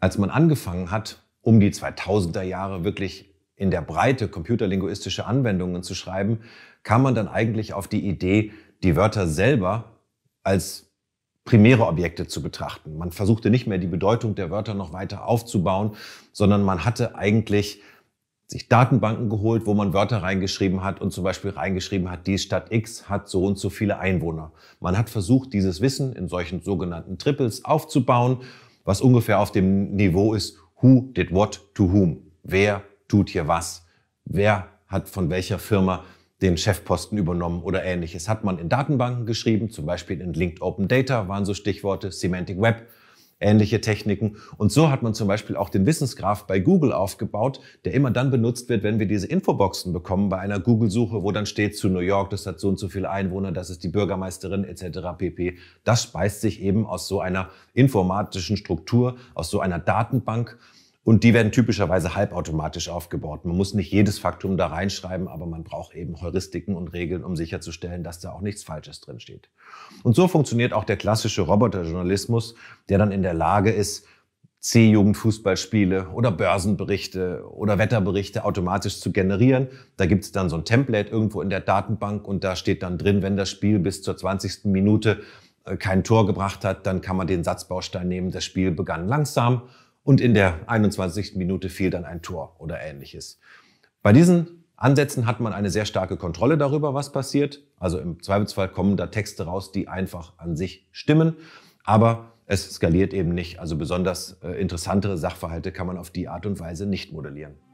Als man angefangen hat, um die 2000er Jahre wirklich in der Breite computerlinguistische Anwendungen zu schreiben, kam man dann eigentlich auf die Idee, die Wörter selber als primäre Objekte zu betrachten. Man versuchte nicht mehr die Bedeutung der Wörter noch weiter aufzubauen, sondern man hatte eigentlich sich Datenbanken geholt, wo man Wörter reingeschrieben hat und zum Beispiel reingeschrieben hat, die Stadt X hat so und so viele Einwohner. Man hat versucht, dieses Wissen in solchen sogenannten Triples aufzubauen was ungefähr auf dem Niveau ist, who did what to whom? Wer tut hier was? Wer hat von welcher Firma den Chefposten übernommen oder ähnliches? Hat man in Datenbanken geschrieben, zum Beispiel in Linked Open Data waren so Stichworte, Semantic Web, ähnliche Techniken. Und so hat man zum Beispiel auch den Wissensgraph bei Google aufgebaut, der immer dann benutzt wird, wenn wir diese Infoboxen bekommen bei einer Google-Suche, wo dann steht zu New York, das hat so und so viele Einwohner, das ist die Bürgermeisterin etc. pp. Das speist sich eben aus so einer informatischen Struktur, aus so einer Datenbank. Und die werden typischerweise halbautomatisch aufgebaut. Man muss nicht jedes Faktum da reinschreiben, aber man braucht eben Heuristiken und Regeln, um sicherzustellen, dass da auch nichts Falsches drin steht. Und so funktioniert auch der klassische Roboterjournalismus, der dann in der Lage ist, c jugendfußballspiele oder Börsenberichte oder Wetterberichte automatisch zu generieren. Da gibt es dann so ein Template irgendwo in der Datenbank und da steht dann drin, wenn das Spiel bis zur 20. Minute äh, kein Tor gebracht hat, dann kann man den Satzbaustein nehmen, das Spiel begann langsam und in der 21. Minute fiel dann ein Tor oder ähnliches. Bei diesen Ansätzen hat man eine sehr starke Kontrolle darüber, was passiert. Also im Zweifelsfall kommen da Texte raus, die einfach an sich stimmen, aber es skaliert eben nicht. Also besonders äh, interessantere Sachverhalte kann man auf die Art und Weise nicht modellieren.